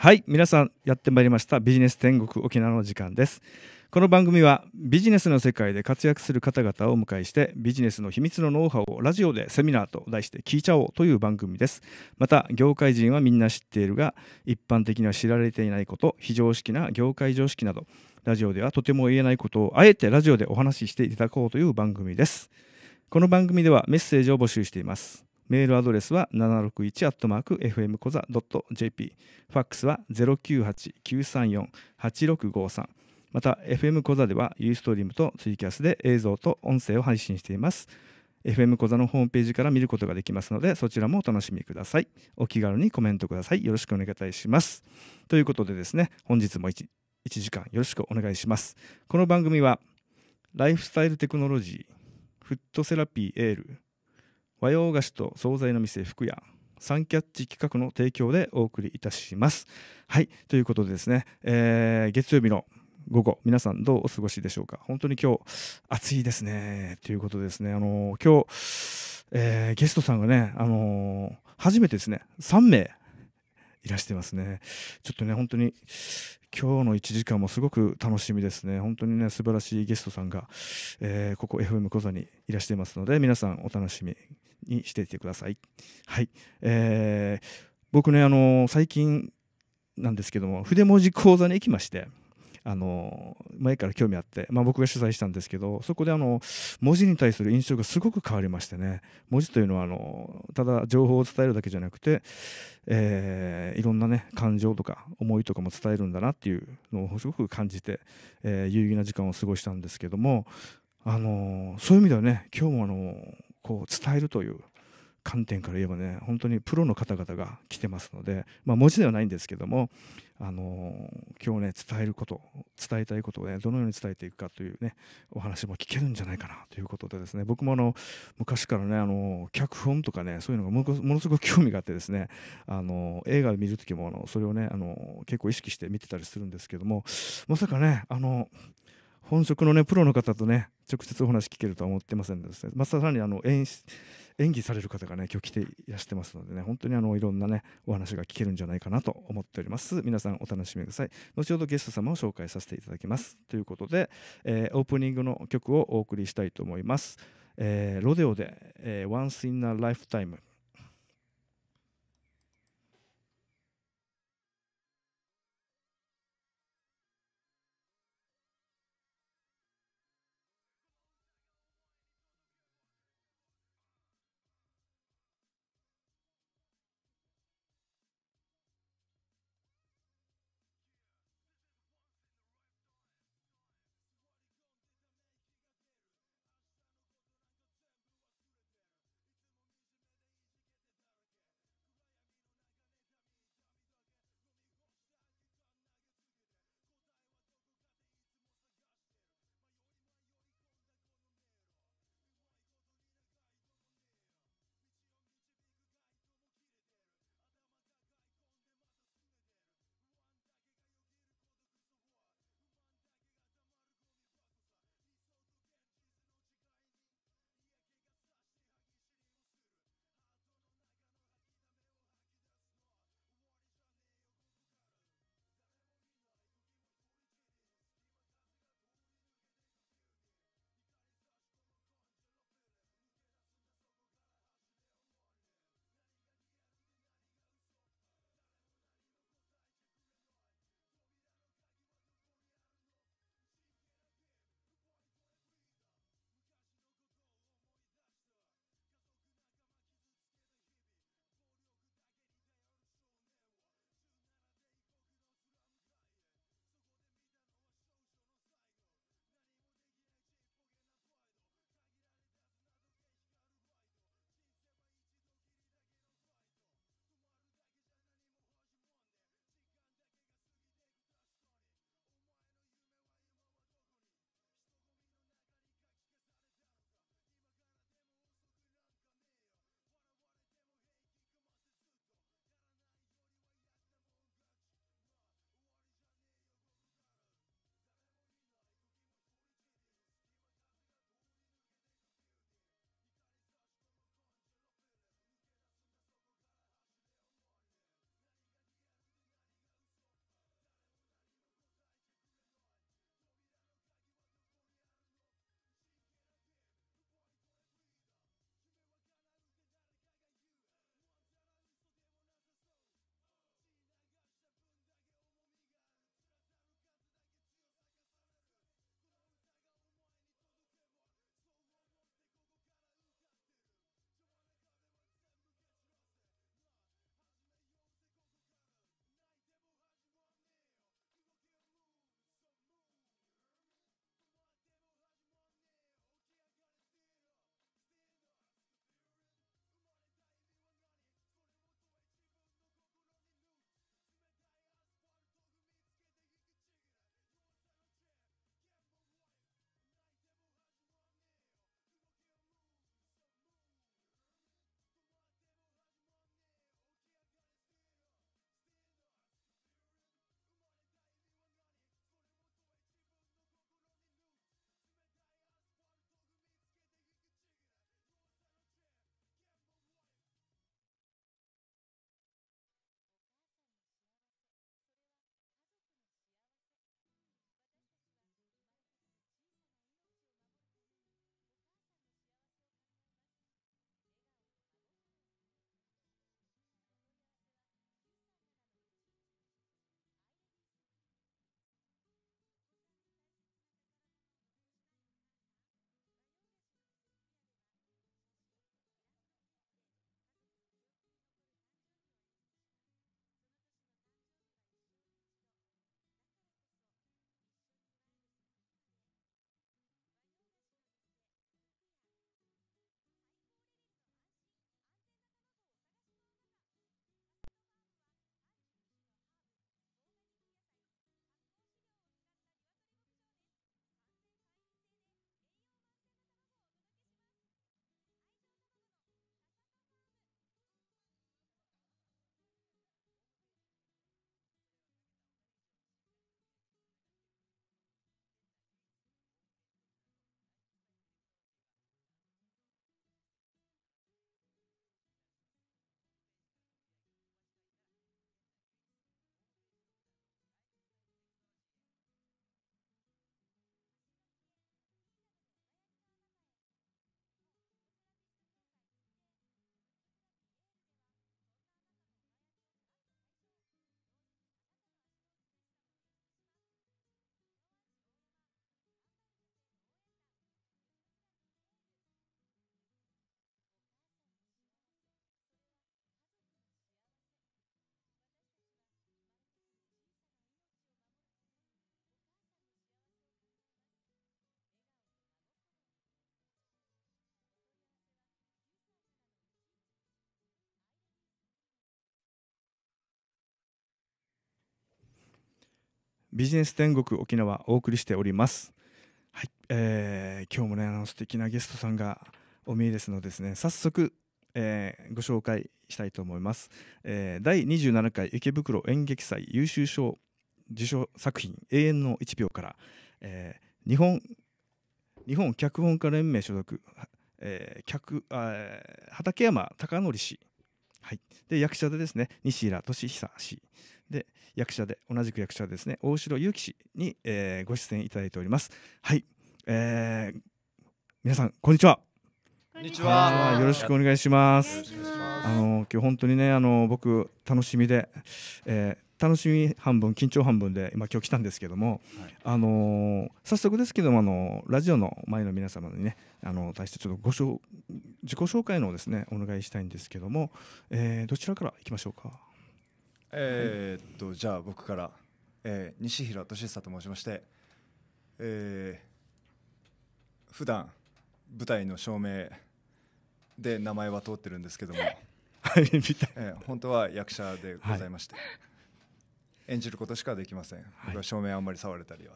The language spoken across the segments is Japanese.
はい皆さんやってまいりましたビジネス天国沖縄の時間ですこの番組はビジネスの世界で活躍する方々をお迎えしてビジネスの秘密のノウハウをラジオでセミナーと題して聞いちゃおうという番組ですまた業界人はみんな知っているが一般的には知られていないこと非常識な業界常識などラジオではとても言えないことをあえてラジオでお話ししていただこうという番組ですこの番組ではメッセージを募集していますメールアドレスは 761-fmkoza.jp。ファックスは098-934-8653。また、FM コザではユーストリームとツイキャスで映像と音声を配信しています。FM 小座のホームページから見ることができますので、そちらもお楽しみください。お気軽にコメントください。よろしくお願いします。ということでですね、本日も 1, 1時間よろしくお願いします。この番組は、ライフスタイルテクノロジー、フットセラピーエール、和洋菓子と惣菜の店福屋サンキャッチ企画の提供でお送りいたします。はい、ということでですね、えー、月曜日の午後、皆さんどうお過ごしでしょうか。本当に今日暑いですね。ということですね、あのー、今日、えー、ゲストさんがね、あのー、初めてですね、3名いらしてますね。ちょっとね、本当に今日の1時間もすごく楽しみですね。本当にね、素晴らしいゲストさんが、えー、ここ FM 小座にいらしてますので、皆さんお楽しみにしていてください。はい。えー、僕ね、あのー、最近なんですけども、筆文字講座に行きまして、あの前から興味あって、まあ、僕が取材したんですけどそこであの文字に対する印象がすごく変わりましてね文字というのはあのただ情報を伝えるだけじゃなくて、えー、いろんなね感情とか思いとかも伝えるんだなっていうのをすごく感じて、えー、有意義な時間を過ごしたんですけども、あのそういう意味ではね今日もあのこう伝えるという観点から言えばね本当にプロの方々が来てますので、まあ、文字ではないんですけども、あの今日ね伝えること伝えたいことをねどのように伝えていくかというねお話も聞けるんじゃないかなということでですね僕もあの昔からね、あの脚本とかねそういうのがものすごく興味があってですね、あの映画を見る時もあのそれをね、あの結構意識して見てたりするんですけどもまさかね、あの本職のねプロの方とね直接お話聞けるとは思ってませんでですね、まあ、さらにあの演演技される方がね今日来ていらしてますのでね本当にあのいろんなねお話が聞けるんじゃないかなと思っております皆さんお楽しみください後ほどゲスト様を紹介させていただきますということで、えー、オープニングの曲をお送りしたいと思います、えー、ロデオで、えー、Once in a Lifetime ビジネス天国沖縄お送りしております。はい、えー、今日もねあの素敵なゲストさんがお見えですのでですね早速、えー、ご紹介したいと思います。えー、第27回池袋演劇祭優秀賞受賞作品「永遠の1秒」から、えー、日本日本脚本家連盟所属、えー、あ畠山貴教氏、はい、で役者でですね西浦俊久氏で、役者で、同じく役者ですね、大城祐樹氏に、えー、ご出演いただいております。はい。えー、皆さん、こんにちは。こんにちは。よろしくお願いします。あの今日本当にねあの僕楽しみで、えー、楽しみ半分緊張半分で今今日来たんですけども、はい、あの早速ですけどもあのラジオの前の皆様にねあの対してちょっとご紹自己紹介のですねお願いしたいんですけども、えー、どちらから行きましょうか。えー、っとじゃあ僕から、えー、西平俊久と申しまして、えー、普段舞台の照明で名前は通ってるんですけども、はい、みたい、えー、本当は役者でございまして、はい、演じることしかできません、僕は照明あんまり触れたりは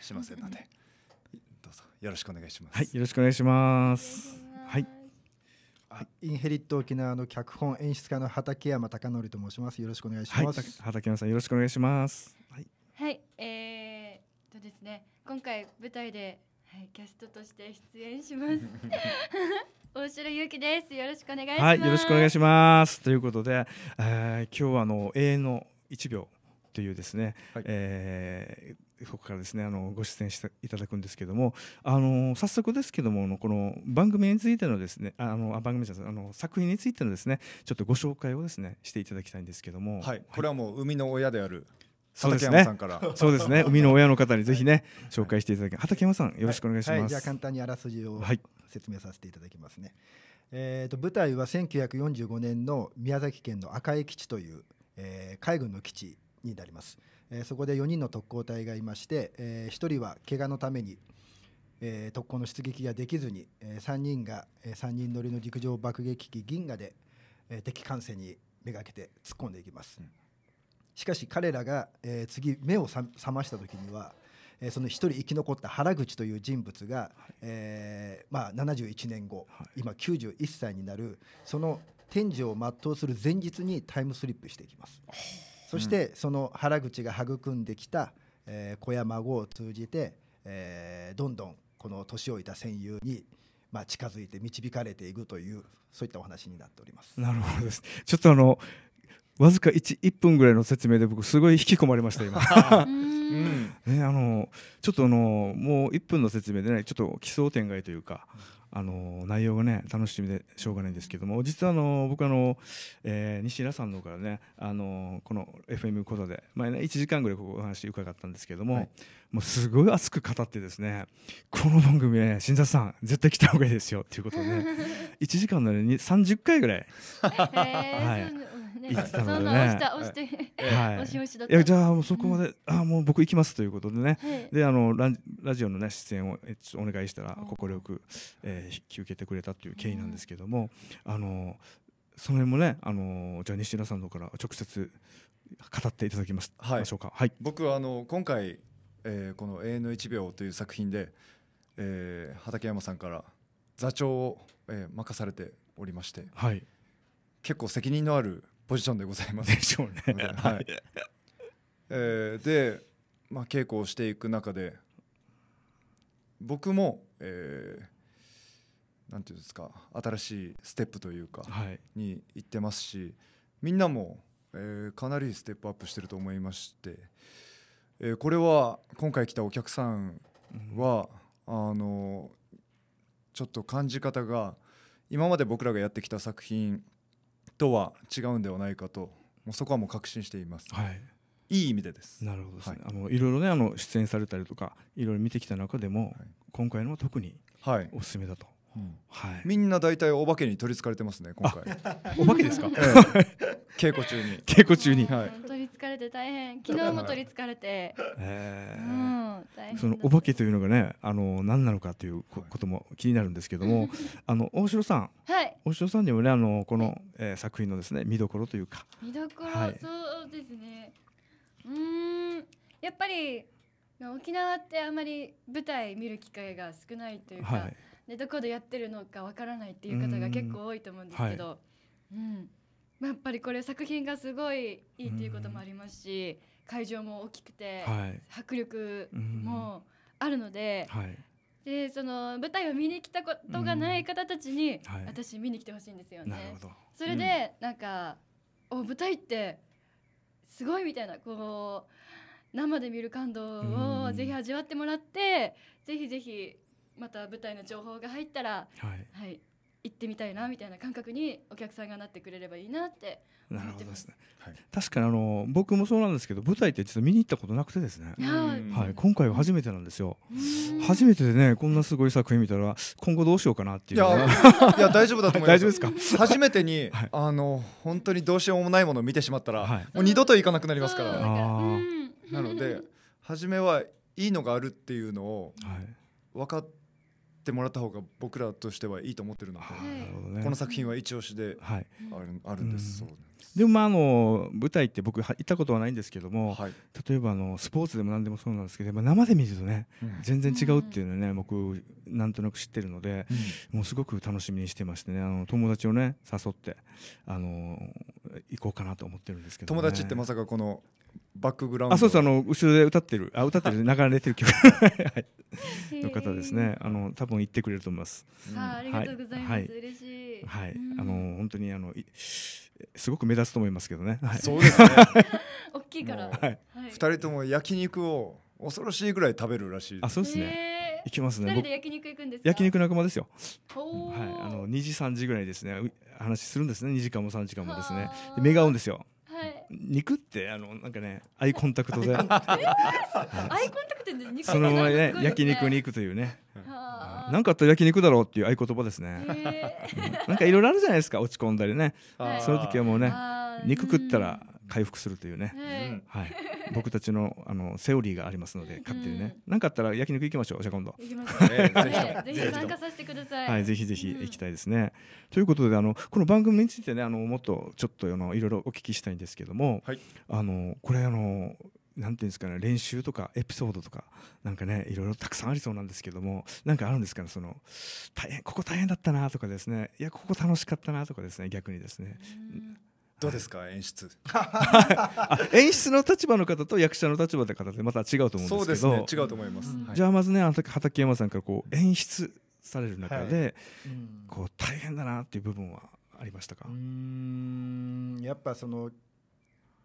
しませんので、はい、どうぞよろしくお願いします。はい、よろしくお願いします。はい、インヘリット沖縄の脚本演出家の畠山貴則と申します。よろしくお願いします。はい、畠山さんよろしくお願いします。はい、はい、えー、とですね、今回舞台で、はい、キャストとして出演します。大城ゆうです。よろしくお願いします。はい、よろしくお願いします。ということで、えー、今日はあの永遠の一秒というですね、はい、えーここからですねあのご出演していただくんですけどもあの早速ですけどもこの番組についてのですねあの番組じゃあの作品についてのですねちょっとご紹介をですねしていただきたいんですけども、はい、これはもう生みの親である畠山さんからそうですね。海 の親の方にぜひね、紹介していただき、畠山さん、よろしくお願いします。はいはい、じゃあ簡単にあらすじを説明させていただきますね。はい、えっ、ー、と舞台は1945年の宮崎県の赤江基地という、えー、海軍の基地になります。えー、そこで4人の特攻隊がいまして、えー、1人は怪我のために、えー、特攻の出撃ができずに、えー、3人が、えー、3人乗りの陸上爆撃機銀河で、えー、敵艦船にめがけて突っ込んでいきます、うん、しかし彼らが、えー、次目を覚ました時には、えー、その1人生き残った原口という人物が、はい、えー、まあ、71年後、はい、今91歳になるその天寿を全うする前日にタイムスリップしていきます。そしてその原口が育んできた、えー、子や孫を通じて、えー、どんどんこの年老いた戦友に、まあ、近づいて導かれていくというそういったお話になっております。なるほどですちょっとあのわずか 1, 1分ぐらいの説明で僕すごい引き込まれました今 うん ね、あのちょっとあのもう1分の説明でねちょっと奇想天外というか、あの内容がね楽しみでしょうがないんですけども実はあの僕あの、えー、西浦さんの方からねあのこの FM 講座で前ね1時間ぐらいここお話伺ったんですけども、はい、もうすごい熱く語ってですねこの番組ね新座さん絶対来た方がいいですよっていうことで、ね、1 時間のに30回ぐらい、はいね。言ってたのでね。押した押して、はい、押し押しだった。じゃあもうそこまで、うあもう僕行きますということでね。であのラジオのね出演をお願いしたら快く、えー、引き受けてくれたという経緯なんですけども、あのその辺もねあのじゃ西田さんのから直接語っていただきます、はい、しょうか。はい。僕はあの今回、えー、この永遠の一秒という作品で、えー、畠山さんから座長を、えー、任されておりまして。はい。結構責任のあるポジションでございます。でしょうね。はい、えー、で、まあ、稽古をしていく中で僕も、えー、なんていうんですか新しいステップというか、に行ってますし、みんなも、えー、かなりステップアップしてると思いまして、えー、これは今回来たお客さんは、うん、あのちょっと感じ方が今まで僕らがやってきた作品とは違うんではないかともうそこはもう確信しています。はいいい意味でです。なるほどですね。はい、あのいろいろねあの出演されたりとかいろいろ見てきた中でも、はい、今回のは特にはいおすすめだと。はい、うんはい、みんな大体お化けに取り憑かれてますね今回。お化けですか？ええ、稽古中に。稽古中に。はい。疲れて大変昨日も取りつかれて、うん、そのお化けというのがねあの何なのかということも気になるんですけども あの大城さん、はい、大城さんにもねあのこの、はい、えー、作品のですね見どころというか見どころ、はい、そうですねうんやっぱり沖縄ってあまり舞台見る機会が少ないというか、はい、でどこでやってるのかわからないっていう方が結構多いと思うんですけど、うん、うん、やっぱりこれ作品がすごいいいっていうこともありますし、会場も大きくて、迫力もあるので、でその舞台を見に来たことがない方たちに、私見に来てほしいんですよね。それで、なんかお舞台ってすごいみたいなこう生で見る感動をぜひ味わってもらって、ぜひぜひまた舞台の情報が入ったら、はい、はい、行ってみたいなみたいな感覚にお客さんがなってくれればいいなってなるほどですね、はい、確かにあの僕もそうなんですけど舞台って実は見に行ったことなくてですね、はい、今回は初めてなんですよ初めてでねこんなすごい作品見たら今後どうしようかなっていう、ね、いや 大丈夫だと思います大丈夫ですか初めてに、はい、あの本当にどうしようもないものを見てしまったら、はい、もう二度と行かなくなりますから、なので初めはいいのがあるっていうのを分かってってもらった方が僕らとしてはいいと思ってるので、はい、この作品は一押しである,、あるんです、うん、そうでもまああの舞台って僕行ったことはないんですけども、はい、例えばあのスポーツでも何でもそうなんですけど、ま生で見るとね、全然違うっていうのね、僕なんとなく知ってるので、もうすごく楽しみにしてましてねあの友達をね誘ってあの行こうかなと思ってるんですけど、友達ってまさかこのバックグラウンドあそうそうあの後ろで歌ってるあ歌ってる 流れてる曲 の方ですねあの多分言ってくれると思います、うん、ありがとうございます、はい、嬉しいはい、あの本当にあのすごく目立つと思いますけどね、はい、そうですね 大きいから二、はい、人とも焼肉を恐ろしいぐらい食べるらしいあそうですね、行きますね。焼肉行くんです焼肉仲間ですよ。はい、あの二時三時ぐらいですね。話するんですね。二時間も三時間もですね。目が合うんですよ。肉ってあのなんかねアイコンタクトで、アイコンタクトで肉そのままね焼肉に行くというね。なんかあったら焼肉だろうっていう合言葉ですね。なんかいろいろあるじゃないですか落ち込んだりね。その時はもうね肉食ったら。回復するというね、はい、僕たちのあのセオリーがありますので勝手にね何、かあったら焼肉行きましょうじゃあ今度ぜひ参加させてください、はい、ぜひぜひ行きたいですね、ということであのこの番組についてねあのもっとちょっとあのいろいろお聞きしたいんですけども、あのこれあのなんていうんですかね練習とかエピソードとかなんかねいろいろたくさんありそうなんですけどもなんかあるんですかねその大変ここ大変だったなとかですねいやここ楽しかったなとかですね逆にですねどうですか、はい、演出 演出の立場の方と役者の立場の方でまた違うと思うんですけど、ね、違うと思います、うん、じゃあまずね畠山さんからこう演出される中で、はい、こう大変だなっていう部分はありましたかうんやっぱその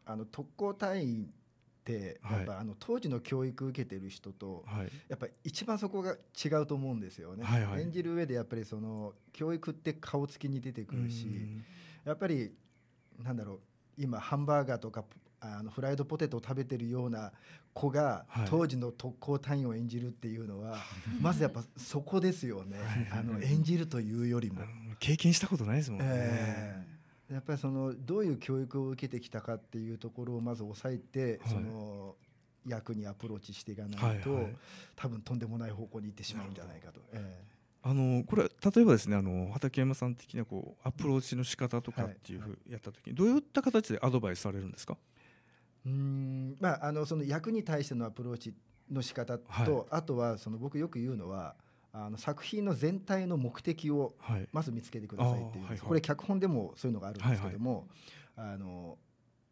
あの特攻隊員ってやっぱあの当時の教育受けてる人と、やっぱ一番そこが違うと思うんですよね、はいはい、演じる上でやっぱりその教育って顔つきに出てくるし、やっぱりなんだろう今ハンバーガーとかあのフライドポテトを食べてるような子が当時の特攻隊員を演じるっていうのは、はい、まずやっぱそこですよねあの演じるというよりも経験したことないですもんね、えー、やっぱりそのどういう教育を受けてきたかっていうところをまず抑えて、その役にアプローチしていかないと、多分とんでもない方向に行ってしまうんじゃないかと。あのこれ例えばですねあの畠山さん的なこうアプローチの仕方とかっていうふうやった時にどういった形でアドバイスされるんですか、うんまあ、あのその役に対してのアプローチの仕方と、はい、あとはその僕よく言うのはあの作品の全体の目的をまず見つけてくださいっていう、はい、これ脚本でもそういうのがあるんですけども、はいはい、あの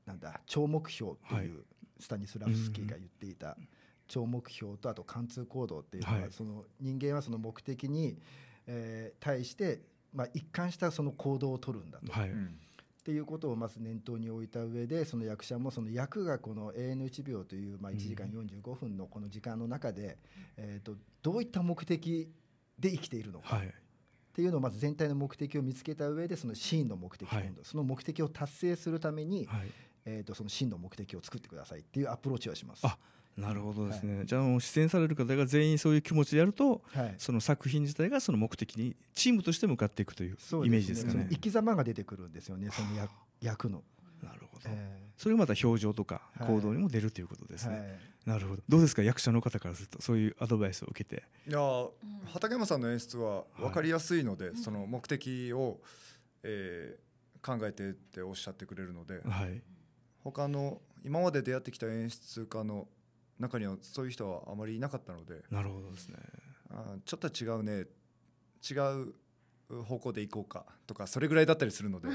なんだ超目標というスタニスラフスキーが言っていた、うん超目標とあと貫通行動っていうのは、はい、その人間はその目的に、えー、対して、まあ、一貫したその行動をとるんだと。はい、っていうことをまず念頭に置いた上でその役者もその役がこの「永遠の1秒」というまあ1時間45分のこの時間の中でえとどういった目的で生きているのか、はいっていうのをまず全体の目的を見つけた上でそのシーンの目的、はい、その目的を達成するために、はい、えー、とその真の目的を作ってくださいっていうアプローチはします。なるほどですね、はい、じゃあ出演される方が全員そういう気持ちでやると、はい、その作品自体がその目的にチームとして向かっていくというイメージですかね、ね、生き様が出てくるんですよねその役役のなるほど、えー、それがまた表情とか行動にも出るということですね、はい、なるほどどうですか役者の方からするとそういうアドバイスを受けていや畠山さんの演出は分かりやすいので、その目的を、えー、考えてっておっしゃってくれるので、はい、他の今まで出会ってきた演出家の中にはそういう人はあまりいなかったのでなるほどですねあちょっと違うね違う方向で行こうかとかそれぐらいだったりするので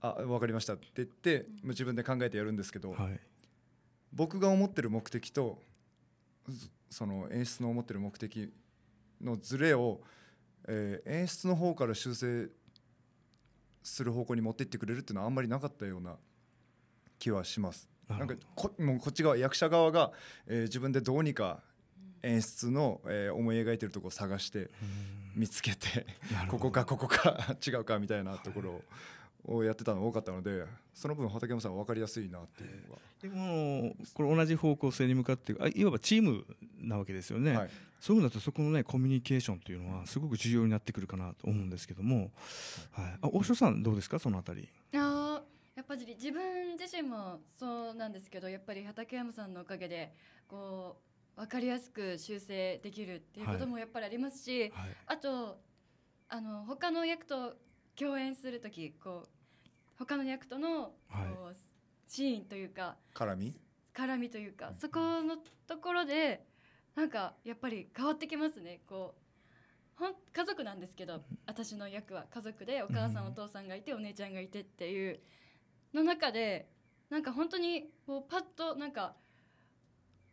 あ分かりましたって言って自分で考えてやるんですけど、はい、僕が思ってる目的とその演出の思ってる目的のズレを、えー、演出の方から修正する方向に持っていってくれるっていうのはあんまりなかったような気はします。なんかこもうこっち側役者側が、えー、自分でどうにか演出の、えー、思い描いてるとこを探して見つけてここかここか 違うかみたいなところをやってたの多かったのでその分畠山さん分かりやすいなっていうのがでもこれ同じ方向性に向かってあいわばチームなわけですよね、はい、そういうふうだとそこのねコミュニケーションというのはすごく重要になってくるかなと思うんですけども、はい、あ大塩さんどうですかそのあたり。あやっぱり自分自身もそうなんですけどやっぱり畠山さんのおかげでこう分かりやすく修正できるっていうこともやっぱりありますし、はいはい、あとあの他の役と共演する時こう他の役とのこう、シーンというか絡み絡みというかそこのところでなんかやっぱり変わってきますねこうほん家族なんですけど私の役は家族でお母さんお父さんがいてお姉ちゃんがいてっていうの中でなんか本当にこうパッとなんか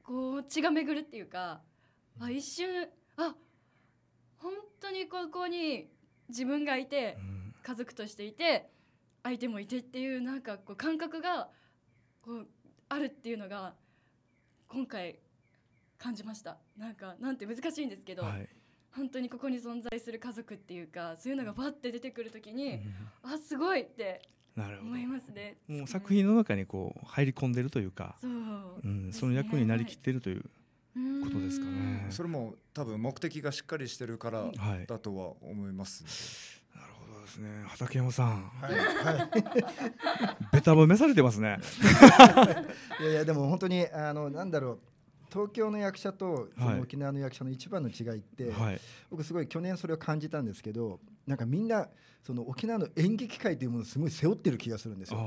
こう血が巡るっていうかあ一瞬あ本当にここに自分がいて家族としていて相手もいてっていうなんかこう感覚がこうあるっていうのが今回感じましたなんかなんて難しいんですけど、はい、本当にここに存在する家族っていうかそういうのがバッて出てくる時に、うん、あすごいってなるほど思いますねもう作品の中にこう入り込んでるというかそう、うん、その役になりきってるという。ことですかねそれも多分目的がしっかりしてるからだとは思います、はい、なるほどですね畠山さんはい、はい、ベタ褒めされてますね いやいやでも本当にあのなんだろう東京の役者とその沖縄の役者の一番の違いって、はい、僕すごい去年それを感じたんですけどなんかみんなその沖縄の演劇界というものをすごい背負ってる気がするんですよ。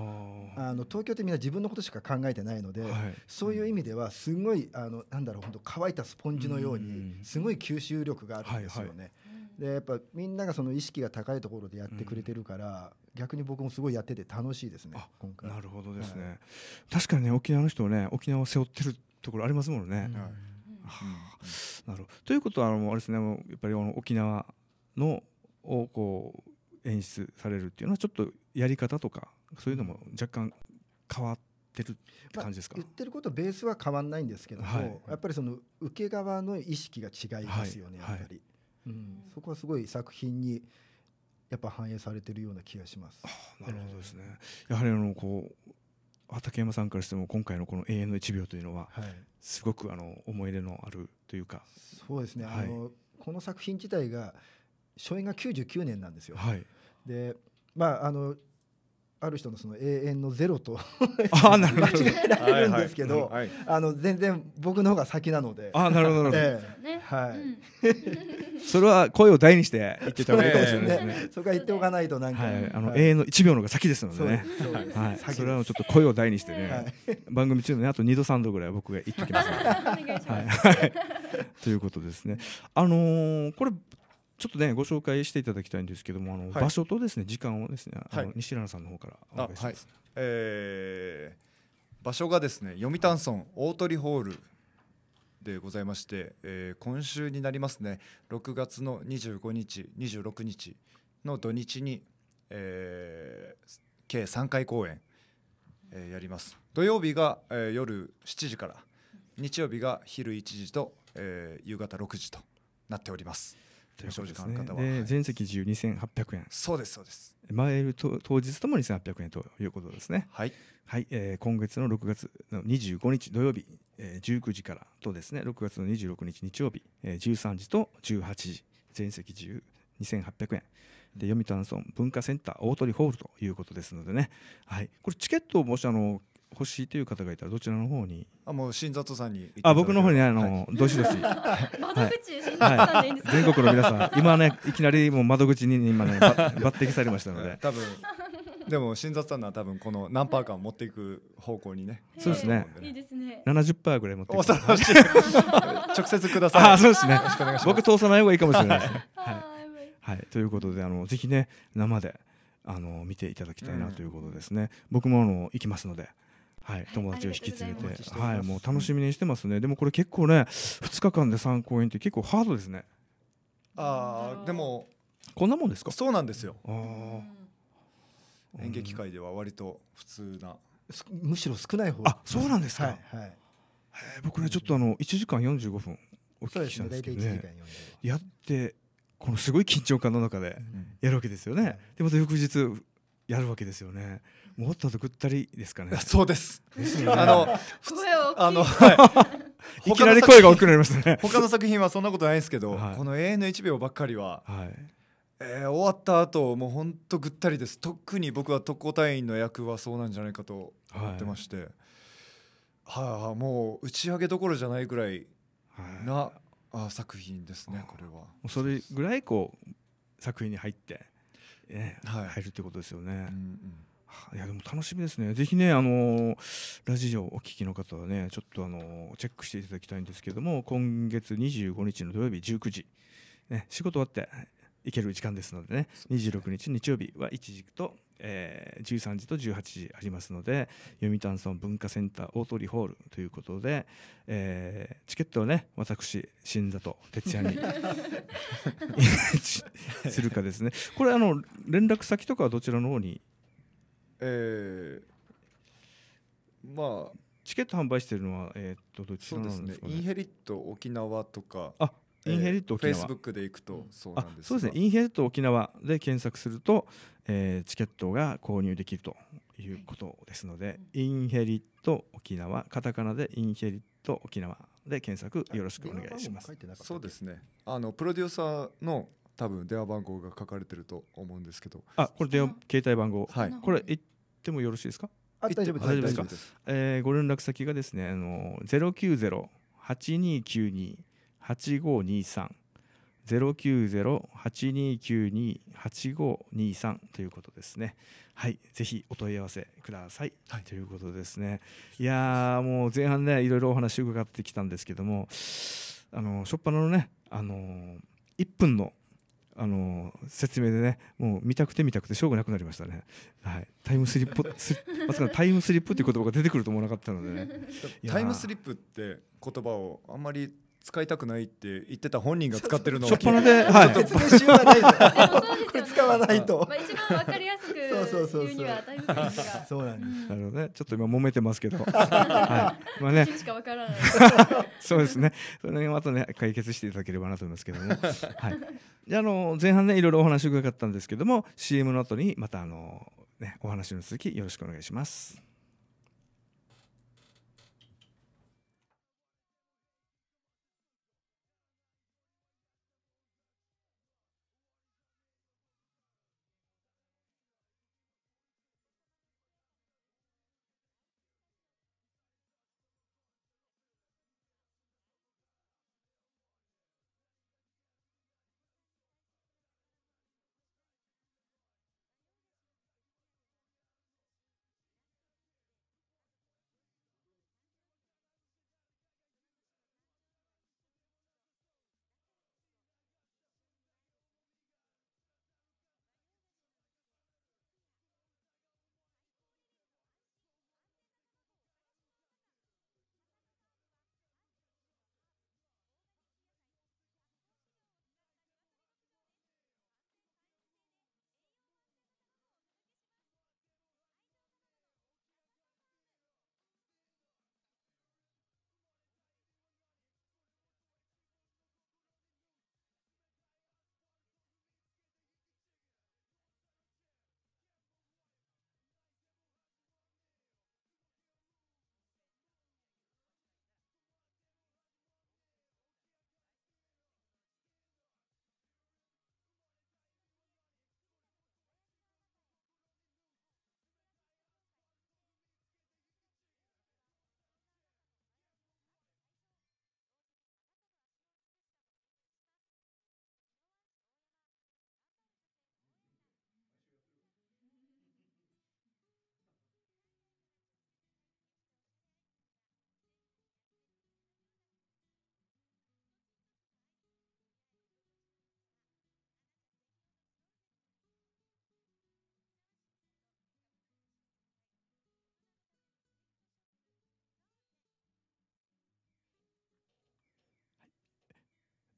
あの東京ってみんな自分のことしか考えてないので、はい、そういう意味ではすごいあのなんだろう本当乾いたスポンジのようにすごい吸収力があるんですよね。はいはいでやっぱみんながその意識が高いところでやってくれてるから、うん、逆に僕もすごいやってて楽しいですねなるほどですね、はい、確かにね沖縄の人ね沖縄を背負ってるところありますもんね。なるほどということはあのあれですねやっぱりあの沖縄のをこう演出されるっていうのはちょっとやり方とかそういうのも若干変わってるって感じですか、まあ、言ってることベースは変わんないんですけども、はい、やっぱりその受け側の意識が違いますよね、はい、やっぱり、うん、そこはすごい作品にやっぱ反映されてるような気がします。なるほどですね。やはりあのこう畠山さんからしても今回のこの「永遠の1秒」というのは、すごくあの思い出のあるというかそうですね、はい、あのこの作品自体が初演が99年なんですよ。はい、でまああのある人のその永遠のゼロと あなるほど間違えられるんですけど、あの全然僕の方が先なのであなるほどなるほど、はい、それは声を大にして言ってた方がいいかもしれないですね、ね、そこは言っておかないとなんか、あの、永遠の一秒のが先ですのでねはい、それはちょっと声を大にしてね、番組中の、ね、あと二度三度ぐらい僕が言ってきますは いはい、ということですねあのこれちょっとねご紹介していただきたいんですけどもあの、場所とですね時間をですね、あの西原さんの方からお願いします。えー、場所がですね読谷村大鳥ホールでございまして、えー、今週になりますね6月の25日26日の土日に、えー、計3回公演、えー、やります土曜日が、えー、夜7時から日曜日が昼1時と、えー、夕方6時となっております。ということですね。で全席自由2800円。そうですそうです。前当日とも2800円ということですね。はい。はい、えー、今月の6月の25日土曜日、えー、19時からとですね6月の26日日曜日、えー、13時と18時全席自由2800円。で読谷村文化センター大鳥ホールということですのでね、はい、これチケットをもしあの欲しいという方がいたらどちらの方にあもう新里さんにあ僕の方にあの、どしどし、はい全国の皆さん今ねいきなりもう窓口に今ね 抜擢されましたので多分でも新里さんなら多分この何パーかを持っていく方向にねそうですねいいですね70パーぐらい持って恐ろしい 直接くださいあ そうですねす僕通さない方がいいかもしれないですねはい、ということであのぜひね生であの見ていただきたいなということですね、僕もあの行きますのではい、友達を引き連れて、はい、もう楽しみにしてますね、でもこれ結構ね2日間で3公演って結構ハードですねああでもこんなもんですかそうなんですよ演劇界では割と普通な、むしろ少ない方あそうなんですか、はいは僕ねちょっとあの1時間45分お聞きしたんですけどねやってこのすごい緊張感の中でやるわけですよね、でまた翌日やるわけですよねもっとぐったりですかね。そうです。ですね、あの、あの、はい。いきなり声が大きくなりましたね。他の作品はそんなことないですけど、はい、この永遠の一秒ばっかりは。はい。えー、終わった後もう本当ぐったりです特に僕は特攻隊員の役はそうなんじゃないかと思ってまして、はい、はあ、もう打ち上げどころじゃないぐらいな、はい、あ作品ですねこれはそれぐらいこう作品に入って、ね、はい、入るってことですよね。うんうんいやでも楽しみですね。ぜひね、あのラジオお聞きの方はね、ちょっとあのチェックしていただきたいんですけども、今月25日の土曜日19時、ね、仕事終わって行ける時間ですのでね、26日日曜日は1時と、えー、13時と18時ありますので、読谷村文化センター大鳥ホールということで、えー、チケットをね、私、新里哲也に するかですね。これ、あの、連絡先とかはどちらの方にえー、まあチケット販売してるのは、えー、っとどちらなんですか、ね、ですねインヘリット沖縄とかあインヘリット沖縄、フェイスブックで行くとそうなんですそうですねインヘリット沖縄で検索すると、えー、チケットが購入できるということですので、はい、インヘリット沖縄カタカナでインヘリット沖縄で検索よろしくお願いします。そうですね。あのプロデューサーの多分電話番号が書かれてると思うんですけど。あ、これ電話携帯番号。はい。これ一ってもよろしいですかあ大丈夫ですか、えー、ご連絡先がですねあのゼゼロ九ロ八二九二八五二三ゼロ九ゼロ八二九二八五二三ということですね。はい、ぜひお問い合わせください、はい、ということですね。いやもう前半ねいろいろお話伺ってきたんですけども、あの初っ端のねあのー、分のあの説明でねもう見たくて見たくてしょうがなくなりましたね、はい、タイムスリップまさかタイムスリップっていう言葉が出てくると思わなかったのでね タイムスリップって言葉をあんまり使いたくないって言ってた本人が使ってるのを聞いて説明しようがないこれ使わないと、一番わかりやすく言うには大変ですそうなんです、なるほどねちょっと今揉めてますけど、はい、まあねしかわからないそうですねそれまたね解決していただければなと思いますけども、はいじゃあの前半ねいろいろお話伺ったんですけども CM の後にまたあのねお話の続きよろしくお願いします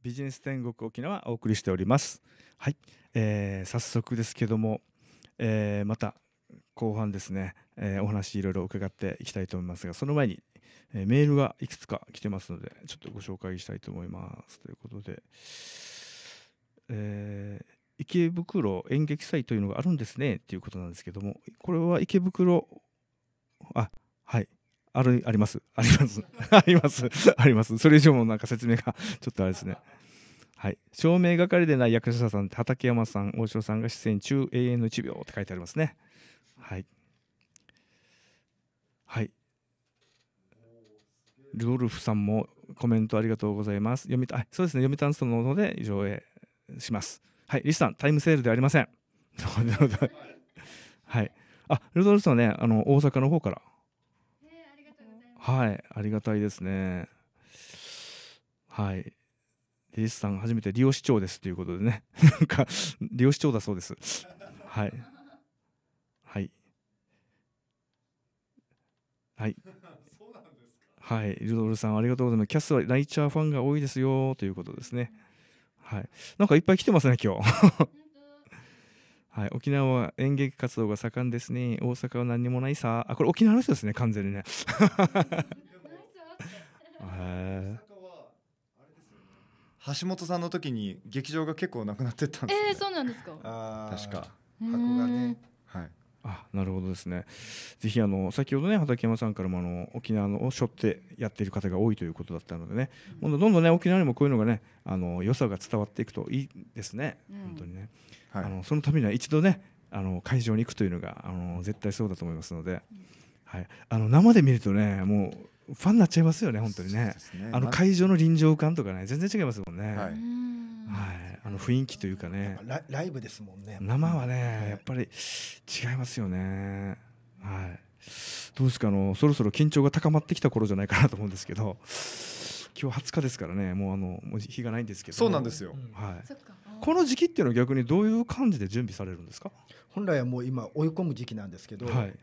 ビジネス天国沖縄お送りしております。はい、えー、早速ですけども、えー、また後半ですね、えー、お話いろいろ伺っていきたいと思いますが、その前に、えメールがいくつか来てますので、ちょっとご紹介したいと思います。ということで、え池袋演劇祭というのがあるんですねっていうことなんですけども、これは池袋、あはい、あるありますあります ありますありますそれ以上もなんか説明がちょっとあれですねはい照明係でない役者さん畠山さん大城さんが出演中永遠の1秒って書いてありますねはいはいルドルフさんもコメントありがとうございます読みたそうですね読みたんすのので上映しますはいリスさんタイムセールではありません はいあルドルフさんねあの大阪の方からはい、ありがたいですね。はい。リリスさん、初めて利用市長ですということでね。なんか、利用市長だそうです。はい。はい。はい。はい、ルドルさん、ありがとうございます。キャスはライチャーファンが多いですよということですね。はい。なんかいっぱい来てますね、今日。はい、沖縄は演劇活動が盛んですね。大阪は何もないさ。あ、これ沖縄の人ですね、完全にね。橋本さんの時に劇場が結構なくなってたんです、ね、えー、そうなんですか。あ確か。箱がね。あなるほどですね。ぜひあの先ほどね畠山さんからもあの沖縄を背負ってやっている方が多いということだったのでね、うん、どんどんね沖縄にもこういうのがねあの良さが伝わっていくといいですね、うん、本当にね、はい、あのそのためには一度ねあの会場に行くというのがあの絶対そうだと思いますので、はい、あの生で見るとねもうファンになっちゃいますよね本当にね、ね、あの会場の臨場感とかね全然違いますもんね。はい、はいあの雰囲気というかねライブですもんね生はね、やっぱり違いますよねはいどうですかあのそろそろ緊張が高まってきた頃じゃないかなと思うんですけど今日20日ですからねもうあのもう日がないんですけどそうなんですよ、はい、この時期っていうのは逆にどういう感じで準備されるんですか本来はもう今追い込む時期なんですけど、はい、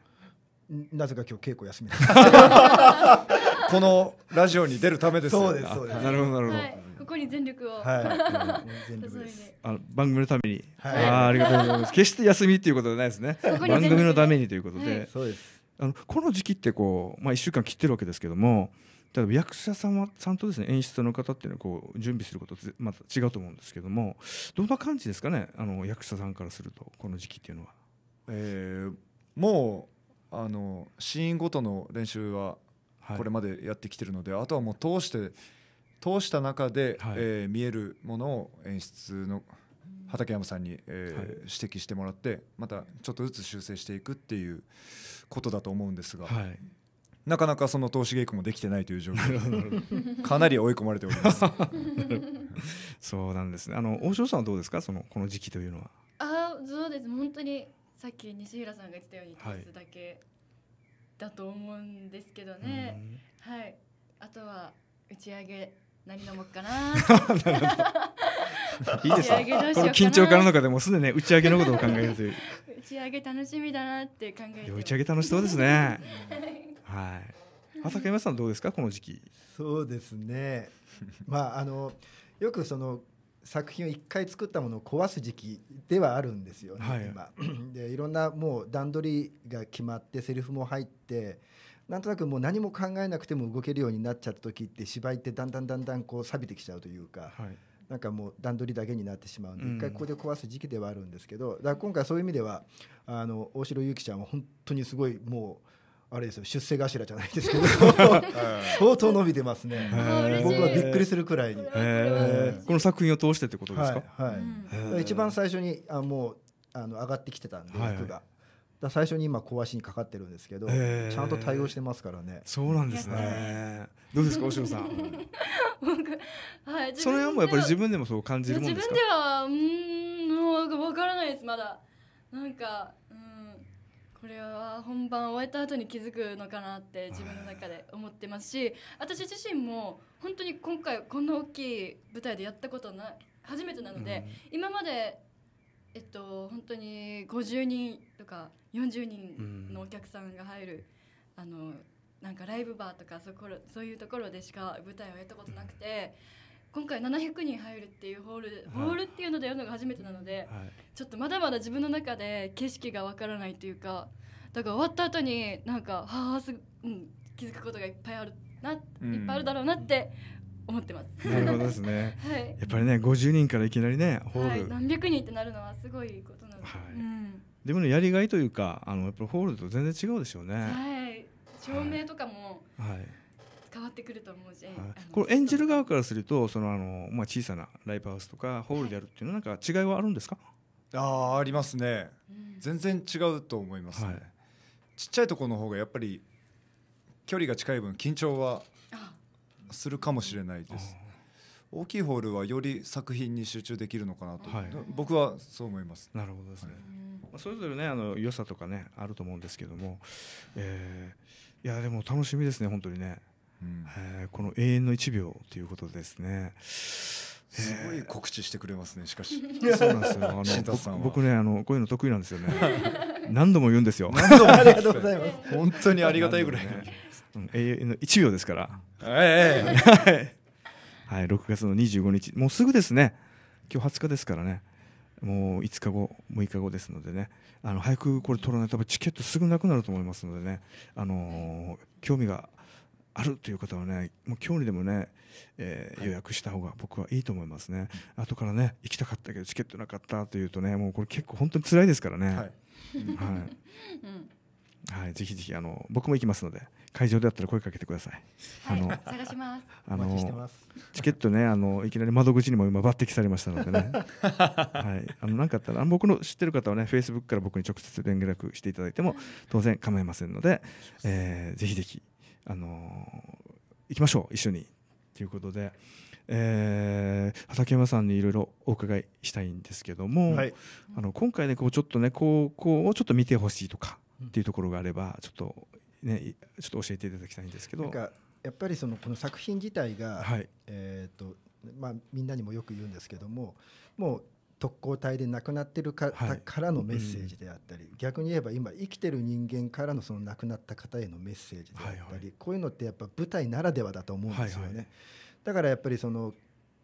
なぜか今日稽古休みです このラジオに出るためですそうですそうですなるほどなるほど、はいここに全力を。はい、全力です。あの番組のために、はい、あありがとうございます。決して休みっていうことじゃないですね。番組のためにということで。そうです。あのこの時期ってこうまあ一週間切ってるわけですけども。ただ役者さんはちゃんとですね演出の方っていうのはこう準備することとまた違うと思うんですけどもどんな感じですかねあの役者さんからするとこの時期っていうのは。えー、もうあのシーンごとの練習はこれまでやってきてるので、はい、あとはもう通して通した中で、はい、えー、見えるものを演出の畠山さんに、えー、はい、指摘してもらってまたちょっとずつ修正していくっていうことだと思うんですが、はい、なかなかその投資稽古もできてないという状況 かなり追い込まれております そうなんですねあの大塩さんはどうですかそのこの時期というのはあそうです本当にさっき西浦さんが言ってたように、はい、だけだと思うんですけどね、はいあとは打ち上げ何飲もうかな いいですねこの緊張感の中でもすでに、打ち上げのことを考えるという打ち上げ楽しみだなって考えて打ち上げ楽しそうですね はい朝山さんどうですかこの時期そうですねまああのよくその作品を一回作ったものを壊す時期ではあるんですよね、はい、今。でいろんなもう段取りが決まってセリフも入ってなんとなくもう何も考えなくても動けるようになっちゃった時って芝居ってだんだんだんだんこう錆びてきちゃうというか。はいなんかもう段取りだけになってしまうんで、一回ここで壊す時期ではあるんですけど、だから今回そういう意味ではあの大城ゆきちゃんは本当にすごいもうあれですよ出世頭じゃないですけど 相当伸びてますね僕はびっくりするくらいにこの作品を通してってことですか、はいはい、一番最初にあもうあの上がってきてたんで、はい、だ最初に今壊しにかかってるんですけど、ちゃんと対応してますからね。そうなんですね。どうですか、おしろさん。僕、はい。その辺もやっぱり自分でもそう感じるもんですか。自分では、うん、もうわからないですまだ。なんかこれは本番終えた後に気づくのかなって自分の中で思ってますし私自身も本当に今回こんな大きい舞台でやったことな初めてなので、うん、今までえっと本当に50人とか40人のお客さんが入る、うん、あのなんかライブバーとかそこそういうところでしか舞台をやったことなくて。うん今回700人入るっていうホールホールっていうのでやるのが初めてなので、はい、ちょっとまだまだ自分の中で景色がわからないというかだから終わった後になんかはあす、ぐ、うん、気づくことがいっぱいあるな、うん、いっぱいあるだろうなって思ってます。なるほどですね。はい、やっぱりね、50人からいきなりね、ホール、はい、何百人ってなるのはすごいことなので。はい。うん、でもやりがいというか、あのやっぱりホールと全然違うでしょうね。はい。照明とかも、はい、変わってくると思うし、はい、これ演じる側からするとそのあの、まあ、小さなライブハウスとかホールでやるっていうのはなんか違いはあるんですか、あありますね、全然違うと思いますね、はい、ちっちゃいとこの方がやっぱり距離が近い分緊張はするかもしれないです大きいホールはより作品に集中できるのかなと、はい、僕はそう思いますなるほどですね、はい、それぞれねあの良さとかねあると思うんですけども、えー、いやでも楽しみですね本当にねうん、えー、この永遠の1秒ということですね。すごい告知してくれますね、しかし。そうなんですよ。あの僕ね、あのこういうの得意なんですよね。何度も言うんですよ。ありがとうございます。本当にありがたいぐらい。永遠の一秒ですから。はい、六月の二十五日、もうすぐですね。今日二十日ですからね。もう五日後、六日後ですのでね、あの早くこれ取らないと、チケットすぐなくなると思いますのでね、あの興味があるという方はねもう今日にでもね、えー、予約した方が僕はいいと思いますね、はい、後からね行きたかったけどチケットなかったというとねもうこれ結構本当に辛いですからねはい、はいはい、ぜひぜひあの僕も行きますので会場であったら声かけてください。はい、あの探します。あのチケットねあのいきなり窓口にも今抜擢されましたのでね。はい、あのなかあったら僕の知ってる方はねフェイスブックから僕に直接連絡していただいても当然構いませんので、えー、ぜひぜひあの行きましょう一緒にということで、えー、畠山さんにいろいろお伺いしたいんですけども、はい、あの今回ねこうちょっとね高校をちょっと見てほしいとかっていうところがあればちょっとねちょっと教えていただきたいんですけど。なんかやっぱりそのこの作品自体が、はい、えっ、ー、とまあ、みんなにもよく言うんですけどももう特攻隊で亡くなってる方からのメッセージであったり、逆に言えば今生きてる人間からのその亡くなった方へのメッセージであったり、こういうのってやっぱ舞台ならではだと思うんですよね。だからやっぱりその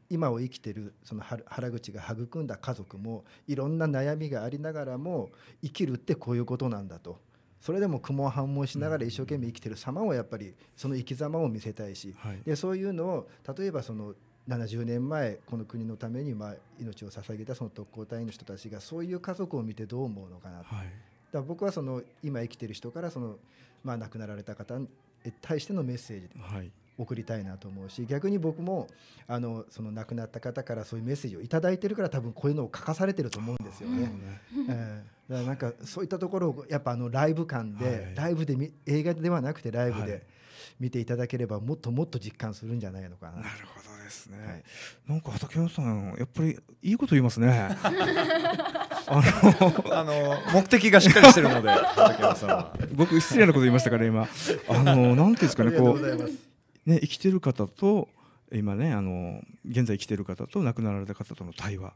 今を生きてるその原口が育んだ家族もいろんな悩みがありながらも生きるってこういうことなんだとそれでも苦悶反問しながら一生懸命生きてる様をやっぱりその生き様を見せたいし、でそういうのを例えばその70年前この国のためにまあ命を捧げたその特攻隊員の人たちがそういう家族を見てどう思うのかな、はい、だ僕はその今生きてる人からそのまあ亡くなられた方に対してのメッセージで送りたいなと思うし、逆に僕もあのその亡くなった方からそういうメッセージを頂いてるから多分こういうのを書かされてると思うんですよね。うん、だからなんかそういったところをやっぱあのライブ感で、ライブで映画ではなくてライブで。見ていただければもっともっと実感するんじゃないのかな。なるほどですね。はい、なんか畠山さんやっぱりいいこと言いますね。あのあの目的がしっかりしてるので 畠山さんは。僕失礼なこと言いましたから今あのなんていうんですかねこうね生きてる方と今ねあの現在生きてる方と亡くなられた方との対話。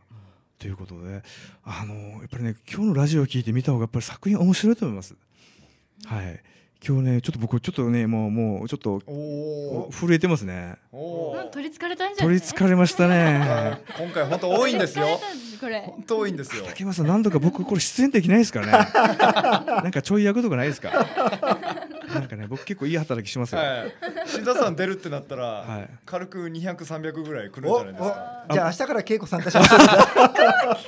ということで、あのやっぱりね今日のラジオを聞いてみた方がやっぱり作品面白いと思います。はい。今日ねちょっと僕ちょっとねもうもうちょっと震えてますね。取りつかれたんじゃ取りつかれましたね。今回本当多いんですよ。これ本当多いんですよ。竹山さん何度か僕これ出演できないですかね。なんかちょい役とかないですか。なんかね僕結構いい働きしますよ。志田さん出るってなったら軽く2 0 0 3 0ぐらい来るんじゃないですか。じゃあ明日から稽古参加します。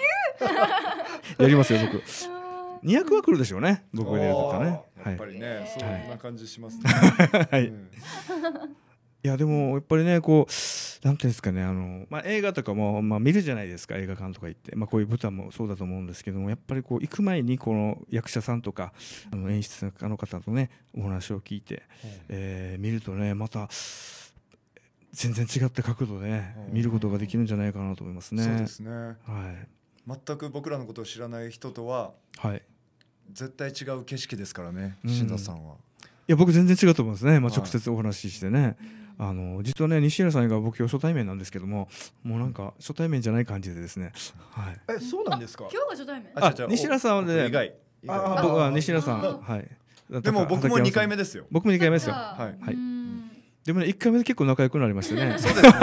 やりますよ僕。200は来るでしょうね僕が出るとかねやっぱりね、そんな感じしますねはい、いやでもやっぱりねこうなんていうんですかねあの、まあ、映画とかも、まあ、見るじゃないですか映画館とか行って、まあ、こういう舞台もそうだと思うんですけどもやっぱりこう行く前にこの役者さんとかあの演出家の方とねお話を聞いて、うん、えー、見るとねまた全然違った角度で、ね、見ることができるんじゃないかなと思いますね。うん、そうですね、はい、全く僕らのことを知らない人とは、はい、絶対違う景色ですからね新田さんは、いや僕全然違うと思うんですね、まあ、直接お話ししてね、はい、あの実はね西浦さんが僕今日初対面なんですけどももうなんか初対面じゃない感じでですね、はい、えそうなんですか今日が初対面あ西浦さんはねあ僕は西浦さんはいでも僕も2回目ですよ僕も2回目ですよはい、はい、でもね1回目で結構仲良くなりましたねそうですね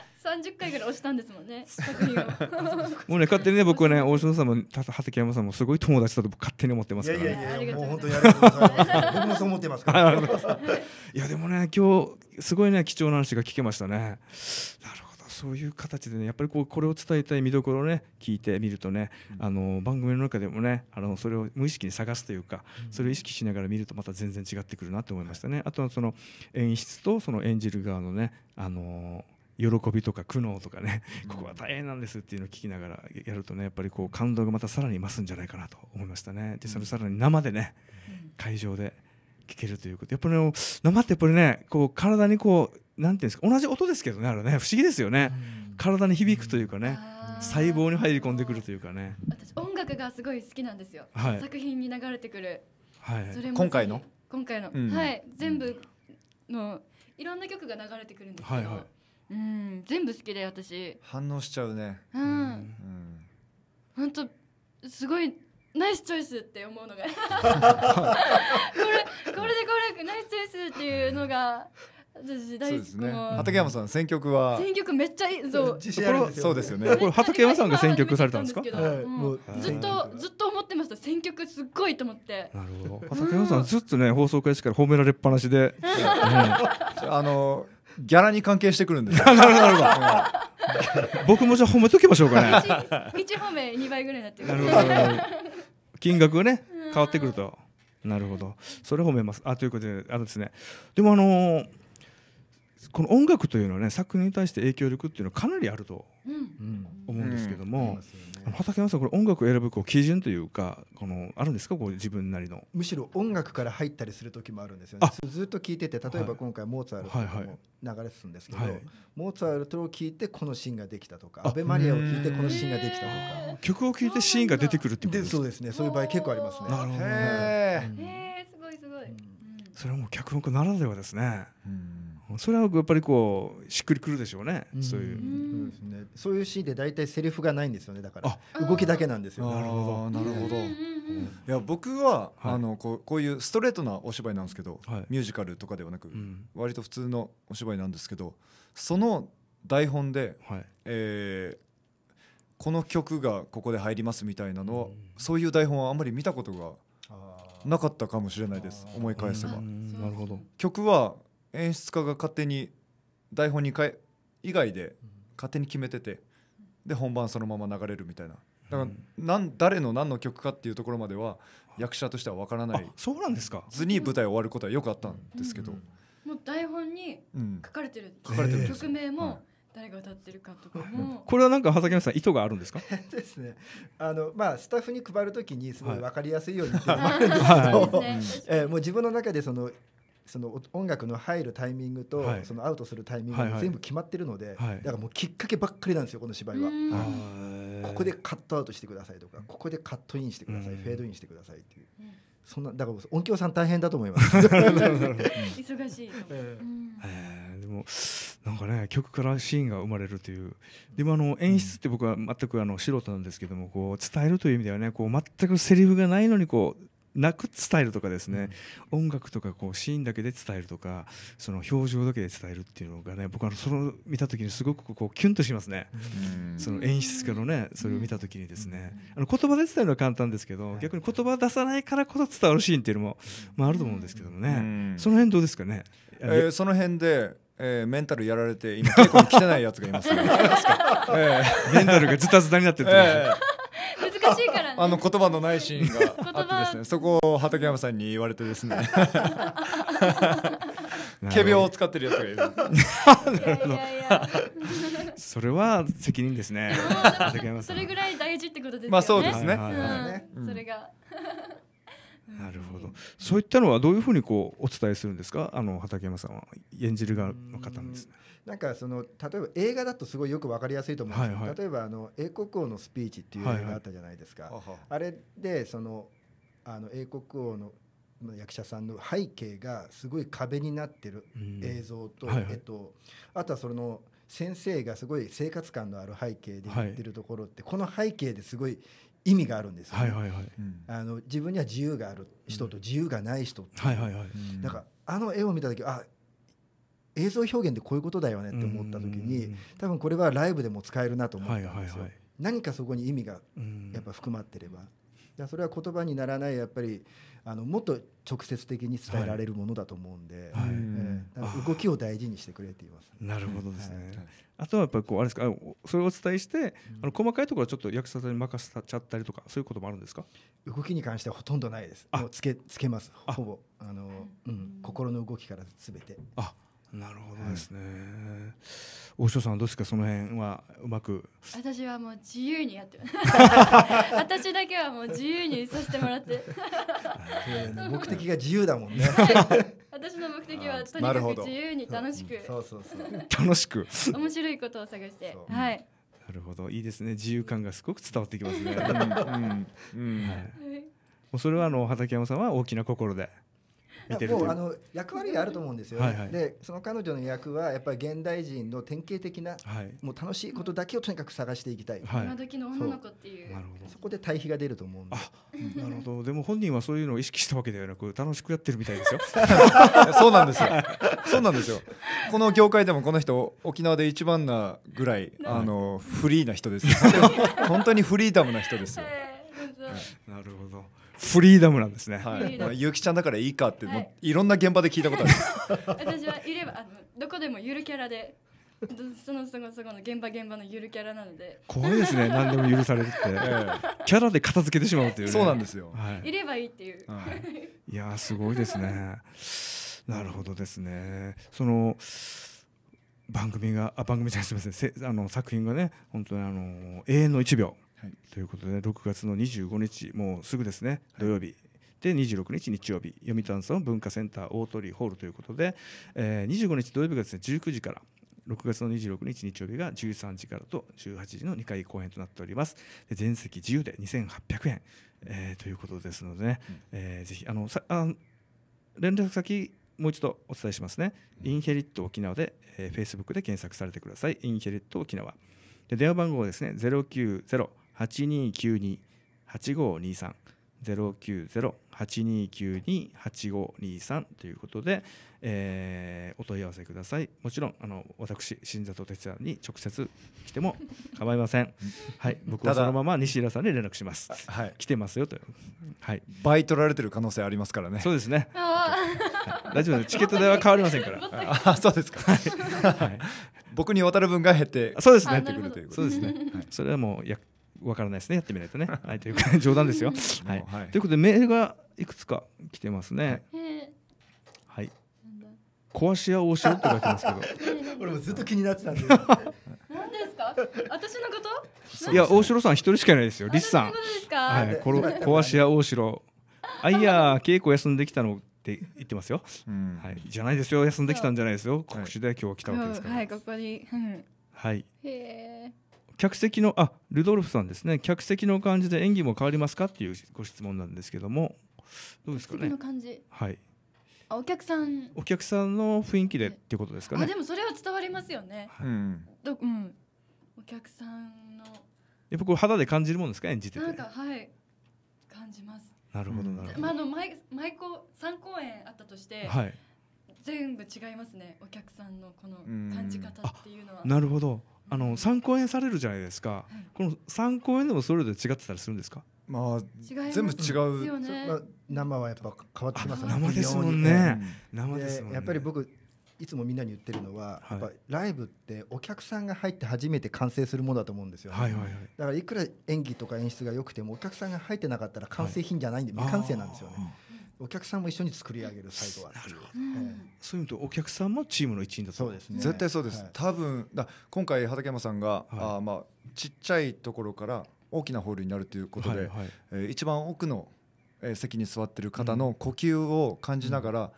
三十回ぐらい押したんですもんね もうね勝手にね僕はね大城さんも畠山さんもすごい友達だと僕勝手に思ってますから、いやいやいやもう本当にありがとうございます僕もそう思ってますから いやでもね今日すごいね貴重な話が聞けましたねなるほどそういう形でねやっぱりこうこれを伝えたい見どころをね聞いてみるとね、あの番組の中でもねあのそれを無意識に探すというか、それを意識しながら見るとまた全然違ってくるなと思いましたね。あとはその演出とその演じる側のねあの喜びとか苦悩とかね、ここは大変なんですっていうのを聞きながらやるとね、やっぱりこう感動がまたさらに増すんじゃないかなと思いましたね。で、それさらに生でね、会場で聞けるということ。やっぱり、ね、生ってやっぱりね、こう体にこう、なんていうんですか、同じ音ですけどね、あれね、不思議ですよね。体に響くというかね。細胞に入り込んでくるというかね。私音楽がすごい好きなんですよ。はい、作品に流れてくる。はい。それも今回の。今回の、うん、はい、全部のいろんな曲が流れてくるんですけど。はいはいうん全部好きで私反応しちゃうねうん、本当、ほんとすごいナイスチョイスって思うのが これこれでこれナイスチョイスっていうのが私大好きね畠山さん選曲は選曲めっちゃいいそう自信あるそうですよねこれ畠山さんが選曲されたんですか、ずっとずっと思ってました選曲すっごいと思ってなるほど畠山さんずっとね放送開始から褒められっぱなしで、あのギャラに関係してくるんです なるほど、僕もじゃ褒めときましょうかね。一褒め二倍ぐらいなってる。なるほど。金額ね、変わってくると。なるほど。それ褒めます。あ、ということで、あのですね。でも、あのーこの音楽というのはね作品に対して影響力っていうのはかなりあると思うんですけども、うんうん、畠山さんこれ音楽を選ぶこう基準というかこのあるんですかこう自分なりのむしろ音楽から入ったりする時もあるんですよねずっと聴いてて例えば今回モーツァルトも流れてたんですけど、はいはい、モーツァルトを聴いてこのシーンができたとか、はい、アベマリアを聴いてこのシーンができたとか曲を聴いてシーンが出てくるってことですかそうですねそういう場合結構ありますねなるほどへえすごいすごい、うん、それはもう脚本家ならではですね、うんそれはやっぱりこうしっくりくるでしょうね、そういうそうです、ね、そういうシーンで大体セリフがないんですよねだから動きだけなんですよなるほどなるほど、いや僕は、あのこうこういうストレートなお芝居なんですけど、ミュージカルとかではなく、割と普通のお芝居なんですけどその台本で、えこの曲がここで入りますみたいなのそういう台本はあんまり見たことがなかったかもしれないです思い返せば。なるほど曲は演出家が勝手に台本にかえ以外で勝手に決めててで本番そのまま流れるみたいな。だからなん誰の何の曲かっていうところまでは役者としては分からないそうなんですか図に舞台終わることはよくあったんですけど、もう台本に書かれてる、書かれてる曲名も誰が歌ってるかとかも、これはなんか畑山さん意図があるんですか ですねあのまあスタッフに配るときにすごい分かりやすいようにってもあるんですけど、えー、もう自分の中でそのその音楽の入るタイミングと、はい、そのアウトするタイミングが全部決まってるので、はい、だからもうきっかけばっかりなんですよこの芝居は。ここでカットアウトしてくださいとかここでカットインしてくださいフェードインしてくださいっていう。そんなだから音響さん大変だと思います。忙しい。えー、でもなんかね曲からシーンが生まれるという。でもあの演出って僕は全くあの素人なんですけどもこう伝えるという意味ではねこう全くセリフがないのにこうなく伝えるとかですね、うん、音楽とかこうシーンだけで伝えるとかその表情だけで伝えるっていうのがね僕はその見た時にすごくこうキュンとしますね、うん、その演出家のねそれを見た時にですね、うん、あの言葉で伝えるのは簡単ですけど、逆に言葉出さないからこそ伝わるシーンっていうのも、まあ、あると思うんですけどもね、その辺どうですかね、えー、その辺でえー、メンタルやられて今稽古に来てないやつがいます、ね えメンタルがズタズタになってるって、えーしいからねあの言葉のないシーンがあってですねそこを畠山さんに言われてですね 仮病を使ってるやつがいる。なるほど。それは責任ですね。それぐらい大事ってことですね。まあそうですね。それが。なるほど。そういったのはどういうふうにこうお伝えするんですか。あの畠山さんは演じる側の方です、ね。なんかその例えば映画だとすごいよく分かりやすいと思うんですけど、はいはい、例えばあの英国王のスピーチっていう映画あったじゃないですか、はいはい、あれでそのあの英国王の役者さんの背景がすごい壁になってる映像と、はいはい、えっと、あとはその先生がすごい生活感のある背景で言ってるところって、はい、この背景ですごい意味があるんですよ、ね、はいはいはい、あの自分には自由がある人と自由がない人って、うん、はいはいはい、なんかあの絵を見た時あ映像表現でこういうことだよねって思った時に多分これはライブでも使えるなと思ったんですよ。何かそこに意味がやっぱ含まってれば。それは言葉にならないやっぱりあのもっと直接的に伝えられるものだと思うんで、はいはい、動きを大事にしてくれって言います、なるほどですね、はい、あとはやっぱりこうあれですかそれをお伝えして、あの細かいところはちょっと役者さんに任せちゃったりとかそういうこともあるんですか動きに関してはほとんどないですもうつけつけますほぼあの、うん、心の動きからすべてあなるほどですね、大塩さんどうですかその辺はうまく私はもう自由にやってます私だけはもう自由にさせてもらって目的が自由だもんね、私の目的はとにかく自由に楽しくそうそうそう楽しく面白いことを探してはいなるほどいいですね自由感がすごく伝わってきますね、うんうん、うん、はい、もうそれはあの畠山さんは大きな心で見てるもうあの役割があると思うんですよ、はいはい、でその彼女の役はやっぱり現代人の典型的な、はい、もう楽しいことだけをとにかく探していきたい、はい、今時の女の子っていうそこで対比が出ると思うんでなるほどでも本人はそういうのを意識したわけではなく楽しくやってるみたいですよ そうなんですよそうなんですよこの業界でもこの人沖縄で一番なぐらいあのフリーな人です 本当にフリーダムな人ですよ、はい、なるほどフリーダムなんですね。はい、まあ、ゆきちゃんだからいいかって、はい、いろんな現場で聞いたことある。私はいれば、あの、どこでもゆるキャラで。そのそこそこの現場現場のゆるキャラなので怖いですね何でも許されるって、ええ、キャラで片付けてしまうっていう、ね、そうなんですよ、はい、いればいいっていう、はい、いやすごいですねなるほどですねその番組があ番組じゃすみませんせあの作品がね本当にあの永遠の1秒はい、ということで、ね、6月の25日もうすぐですね土曜日、はいで26日日曜日読谷村文化センター大鳥ホールということで、えー、25日土曜日がですね19時から6月の26日日曜日が13時からと18時の2回公演となっております全席自由で2800円、えー、ということですので、ね、うん、えー、ぜひあのさあ連絡先もう一度お伝えしますね、うん、インヘリット沖縄で、えー、Facebook で検索されてくださいインヘリット沖縄で電話番号はですね090八二九二八五二三ゼロ九ゼロ八二九二八五二三ということで、えー、お問い合わせくださいもちろんあの私新里哲也に直接来ても構いませんはい僕はそのまま西浦さんに連絡します、はい、来てますよとはい倍取られてる可能性ありますからねそうですね、はい、大丈夫ですチケット代は変わりませんから あそうですか、はい、僕に渡る分が減ってそうですね減ってくるということそうですね、はい、それはもうやわからないですねやってみないとね。はい、というか 冗談ですよ、はい。ということでメールがいくつか来てますね。はい。壊し屋大塩って書いてますけど。俺もずっと気になってたんで。何ですか？私のこと？いや大城さん一人しかいないですよ。リスさん。はい。この壊し屋大城。あいや稽古休んできたの。って言ってますよ、はい、じゃないですよ休んできたんじゃないですよ告知で今日来たわけですから、はい、ここに、はいへえ客席のあルドルフさんですね客席の感じで演技も変わりますかっていうご質問なんですけどもどうですかねはいあお客さんお客さんの雰囲気でっていうことですかねあでもそれは伝わりますよね、はい、うんうん、お客さんのやっぱこう肌で感じるもんですか演じててなんかはい感じますなるほどなるほど、まあ、あの毎毎公3公演あったとして、はい、全部違いますねお客さんのこの感じ方っていうのはなるほどあの3公演されるじゃないですか、はい、この3公演でもそれぞれ違ってたりするんですかまあ、全部違う、ね、生はやっぱ変わってますね生ですもんね、生ですもんねやっぱり僕いつもみんなに言ってるのは、はい、やっぱライブってお客さんが入って初めて完成するものだと思うんですよ、ねはいはいはい、だからいくら演技とか演出が良くてもお客さんが入ってなかったら完成品じゃないんで、はい、未完成なんですよね。お客さんも一緒に作り上げる最後はなるほど、そういうとお客さんもチームの一員だそうですね絶対そうです、はい、多分だ今回畠山さんが、はい、あまあちっちゃいところから大きなホールになるということで、はいはい、えー、一番奥の、えー、席に座ってる方の呼吸を感じながら、うん、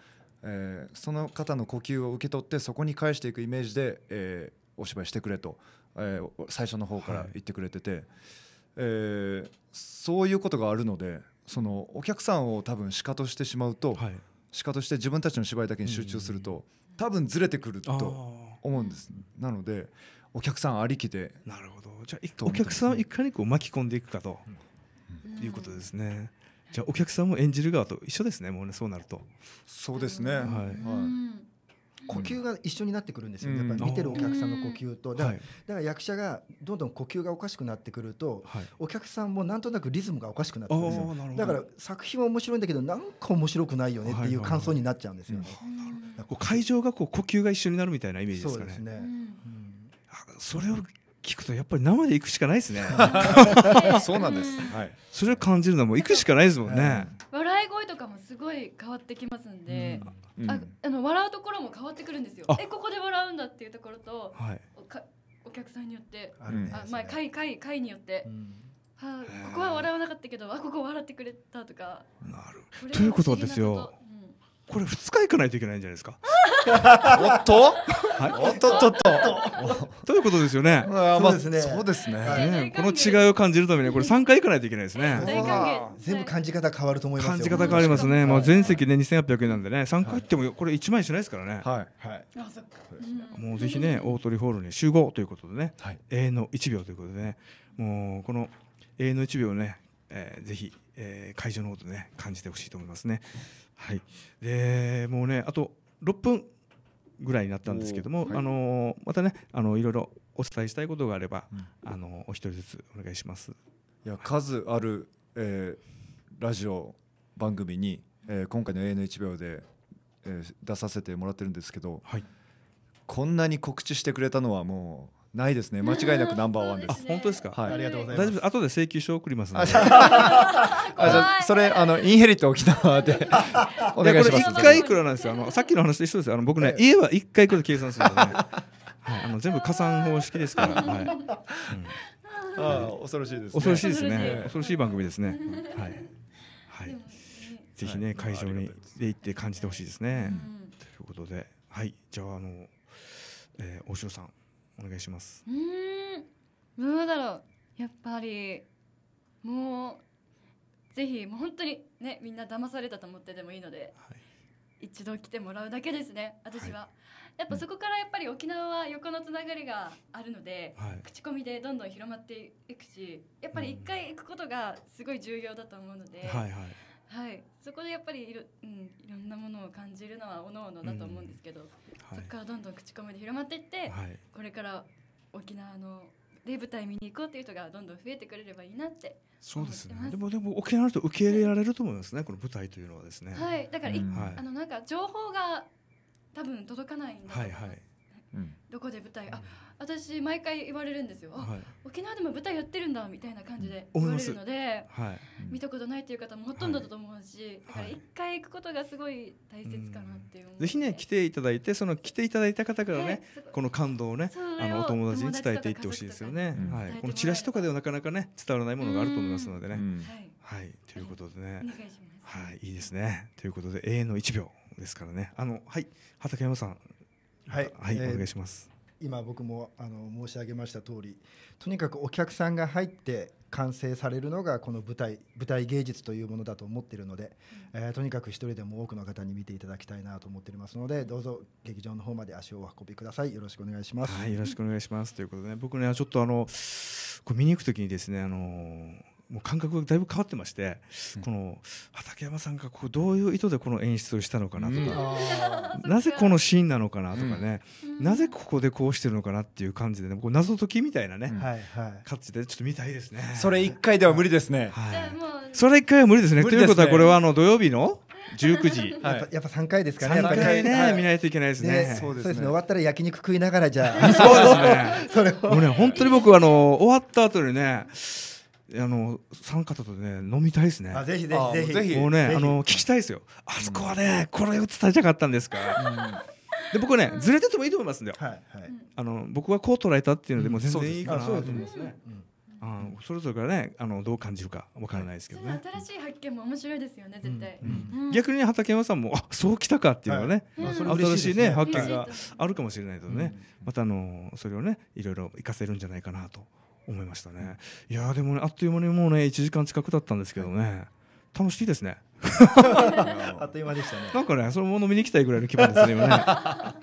えー、その方の呼吸を受け取ってそこに返していくイメージで、えー、お芝居してくれと、えー、最初の方から言ってくれてて、はい、えー、そういうことがあるので。そのお客さんを多分鹿としてしまうと、はい、鹿として自分たちの芝居だけに集中すると、多分ずれてくると思うんですなのでお客さんありきでなるほどじゃあお客さんをいかにこう巻き込んでいくかと、いうことですね。じゃあお客さんも演じる側と一緒ですねもうねそうなるとそうですね、はい、はい呼吸が一緒になってくるんですよ、ね、やっぱり見てるお客さんの呼吸とだから,、から役者がどんどん呼吸がおかしくなってくると、お客さんもなんとなくリズムがおかしくなってくるんですよだから作品は面白いんだけどなんか面白くないよねっていう感想になっちゃうんですよね、会場がこう呼吸が一緒になるみたいなイメージですかね。そ、ねうん、それを聞くとやっぱり生で行くしかないですね。そうなんです。はい。それを感じるのも行くしかないですもんね。我笑い声とかもすごい変わってきますんで、うん、ああの笑うところも変わってくるんですよえここで笑うんだっていうところと、はい、お客さんによってあ、ね、あ、まあ、会会会によって、うん、はここは笑わなかったけどあここ笑ってくれたとかなるということですよこれ2日行かないといけないんじゃないですか。おっと、はい、おっとっとっと。ということですよね。まあ、そうですね。そうですね。ねこの違いを感じるためにこれ3回行かないといけないですね。全部感じ方変わると思います感じ方変わりますね。まあ全席ね2800円なんでね、3回行ってもこれ1万円しないですからね。はい。はい。もうぜひね、大鳥ホールに集合ということでね、はい、永遠の1秒ということでね、もうこの永遠の1秒をね、えー、ぜひえー、会場のこでね感じてほしいと思いますね。はい、でもうねあと6分ぐらいになったんですけども、はい、あのまたねあのいろいろお伝えしたいことがあれば、うん、あのお一人ずつお願いします。いや数ある、えー、ラジオ番組に、えー、今回の AN1 秒で、えー、出させてもらってるんですけど、はい、こんなに告知してくれたのはもうないですね間違いなくナンバーワンです。本当ですか。はい。ありがとうございます。大丈夫後で請求書送りますので。それあのインヘリット沖縄でお願いします。一回いくらなんですよ。あのさっきの話と一緒ですよ。あの僕ね家は一回いくら計算するので、はい。あの全部加算方式ですから。はい。ああ恐ろしいです。恐ろしいですね。恐ろしい番組ですね。はい。はい。ぜひね会場にで行って感じてほしいですね。ということで、はい。じゃああの、えー、大城さん。お願いしますうんどうだろうやっぱりもうぜひもう本当にねみんな騙されたと思ってでもいいので、はい、一度来てもらうだけですね私は、はい、やっぱそこからやっぱり沖縄は横のつながりがあるので、はい、口コミでどんどん広まっていくしやっぱり一回行くことがすごい重要だと思うので、うんはいはいはい、そこでやっぱりいろ,、うん、いろんなものを感じるのはおのおのだと思うんですけど、うんはい、そこからどんどん口コミで広まっていって、はい、これから沖縄ので舞台見に行こうっていう人がどんどん増えてくれればいいなってそうですねでもでも沖縄の人受け入れられると思いますね、この舞台というのはですねはいだから、うん、あのなんか情報が多分届かないんだと思います、はいはいどこで舞台、あ私毎回言われるんですよ、はい、沖縄でも舞台やってるんだみたいな感じで言われるので、はい見たことないっていう方もほとんどだと思うし、だから一回行くことがすごい大切かなっていう、ぜひね来ていただいてその来ていただいた方からね、この感動をねあのお友達に伝えていってほしいですよね、はい、このチラシとかではなかなかね伝わらないものがあると思いますのでね、はいということでねはいいいですねということで永遠の1秒ですからねあのはい畠山さんはい、はい、お願いします。今僕もあの申し上げました通りとにかくお客さんが入って完成されるのがこの舞台舞台芸術というものだと思っているので、うん、えー、とにかく一人でも多くの方に見ていただきたいなと思っておりますのでどうぞ劇場の方まで足をお運びくださいよろしくお願いします。はい、よろしくお願いしますということで、ね、僕ねちょっとあのこう見に行くときにですねあのーもう感覚がだいぶ変わってまして、うん、この畠山さんがこうどういう意図でこの演出をしたのかなとか、うん、なぜこのシーンなのかなとかね、うん、なぜここでこうしてるのかなっていう感じで、ね、こう謎解きみたいなね、はいはい、感じでちょっと見たいですね。それ一回では無理ですね。はい、それ一回は無理ですね。すねということはこれはあの土曜日の19時、はい、やっぱやっぱ3回ですかね、3回ね、はい、見ないといけないですね、ねそうですね、ね、終わったら焼肉食いながら、じゃあ、そうですね、それもうね、本当に僕、はあの終わった後にね、あの三方とね飲みたいですね。ぜひぜひぜひ。もうねあの聞きたいですよ。あそこはね、これを伝えたかったんですか。で僕ねずれててもいいと思いますんで。はいあの僕はこう捉えたっていうのでも全然いいかなと思いますね。あそれぞれがねあのどう感じるかわからないですけどね。新しい発見も面白いですよね絶対。逆に畑山さんもあそうきたかっていうのはね、新しいね発見があるかもしれないのでね、またあのそれをねいろいろ活かせるんじゃないかなと。思いましたね。いやでもねあっという間にもうね1時間近くだったんですけどね楽しいですね。あっという間でしたね。なんかねそのもの見に来たいぐらいの気分ですね今ね。は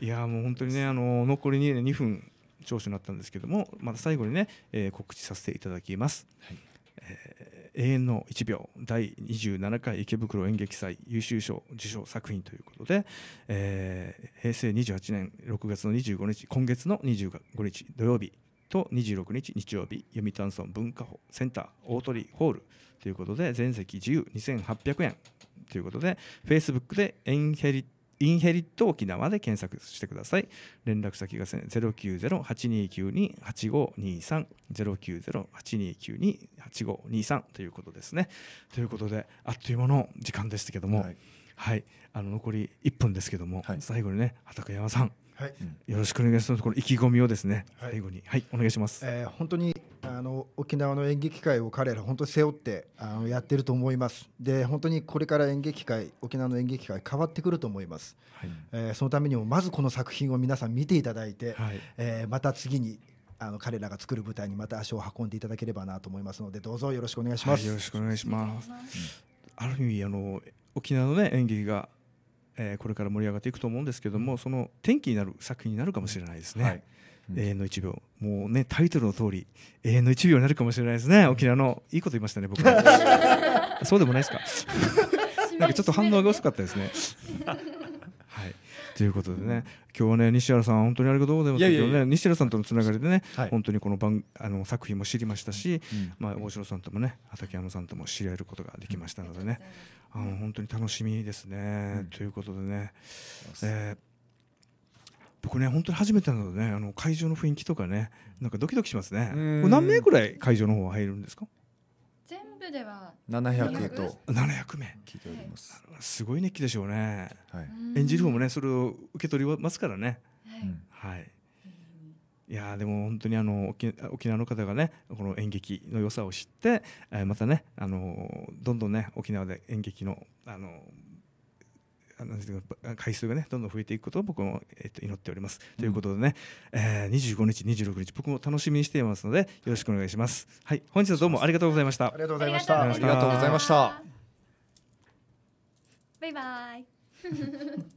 い。いやもう本当にねあの残りに、2分聴取になったんですけどもまた最後にね、えー、告知させていただきます。はいえー、永遠の1秒第27回池袋演劇祭優秀賞受賞作品ということで、えー、平成28年6月の25日今月の25日土曜日と26日日曜日読谷村文化センター大鳥ホールということで全席自由2800円ということでフェイスブックでエンヘリインヘリット沖縄で検索してください。連絡先が090-8292-8523、090-8292-8523ということですね。ということで、あっという間の時間でしたけども、はい、はい、あの残り1分ですけども、はい、最後にね、畠山さん、はい、よろしくお願いします。この意気込みをですね、はい、最後に、はい、お願いします。えー、本当にあの沖縄の演劇界を彼ら本当に背負ってあのやってると思います。で、本当にこれから演劇界、沖縄の演劇界変わってくると思います。はい、えー、そのためにもまずこの作品を皆さん見ていただいて、はい、えー、また次に。あの彼らが作る舞台にまた足を運んでいただければなと思いますのでどうぞよろしくお願いします、はい、よろしくお願いします、うん、ある意味あの沖縄のね演劇がえこれから盛り上がっていくと思うんですけども、その転機になる作品になるかもしれないですね。はい永遠の1秒もうねタイトルの通り永遠の1秒になるかもしれないですね沖縄のいいこと言いましたね僕は そうでもないですかなんかちょっと反応が薄かったですねはいということでね今日はね西原さん本当にありがとうございますけどね西原さんとのつながりでね、はい、本当にこの番あの作品も知りましたし、うん、まあ大城さんともね畠山さんとも知り合えることができましたのでね、うんあの本当に楽しみですね、うん、ということでね、えー、僕ね本当に初めてなのでねあの会場の雰囲気とかねなんかドキドキしますね何名くらい会場の方入るんですか全部では700と700名聞いておりますすごい熱気でしょうね、はい、演じる方もねそれを受け取りますからね、はい、はいいやでも本当にあの沖縄の方がねこの演劇の良さを知って、えまたねあのどんどんね沖縄で演劇のあの回数がねどんどん増えていくことを僕も、えっと、祈っております、ということでね、えー、25日26日僕も楽しみにしていますのでよろしくお願いしますはい本日はどうもありがとうございましたありがとうございましたありがとうございましたバイバイ